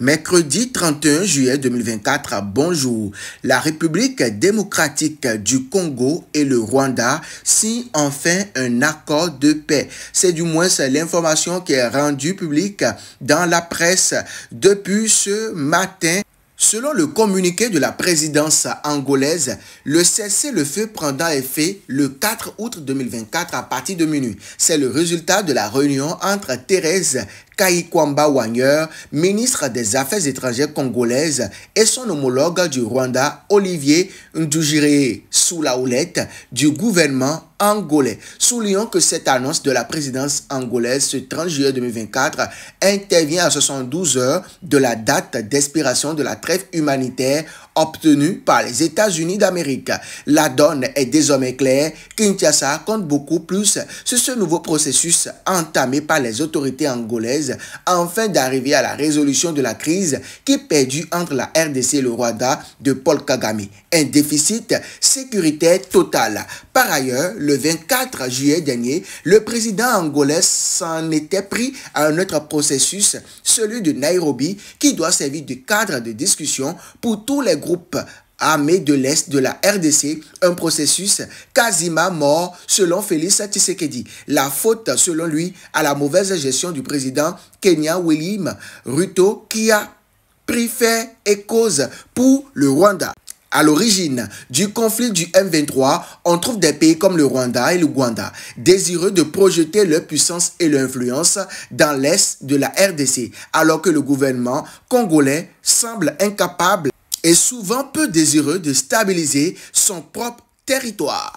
Mercredi 31 juillet 2024, bonjour. La République démocratique du Congo et le Rwanda signent enfin un accord de paix. C'est du moins l'information qui est rendue publique dans la presse depuis ce matin. Selon le communiqué de la présidence angolaise, le cessez-le-feu prendra effet le 4 août 2024 à partir de minuit. C'est le résultat de la réunion entre Thérèse Kwamba Wanger, ministre des Affaires étrangères congolaises, et son homologue du Rwanda, Olivier Ndujire, sous la houlette du gouvernement angolais. Soulignons que cette annonce de la présidence angolaise ce 30 juillet 2024 intervient à 72 heures de la date d'expiration de la trêve humanitaire obtenue par les États-Unis d'Amérique. La donne est désormais claire. Kinshasa compte beaucoup plus sur ce nouveau processus entamé par les autorités angolaises enfin afin d'arriver à la résolution de la crise qui perdue entre la RDC et le Rwanda de Paul Kagame. Un déficit sécuritaire total. Par ailleurs, le 24 juillet dernier, le président angolais s'en était pris à un autre processus, celui de Nairobi, qui doit servir de cadre de discussion pour tous les groupes armée de l'Est de la RDC, un processus quasiment mort selon Félix Tshisekedi. La faute, selon lui, à la mauvaise gestion du président Kenya William Ruto qui a pris fait et cause pour le Rwanda. À l'origine du conflit du M23, on trouve des pays comme le Rwanda et le Rwanda, désireux de projeter leur puissance et leur influence dans l'est de la RDC, alors que le gouvernement congolais semble incapable est souvent peu désireux de stabiliser son propre territoire.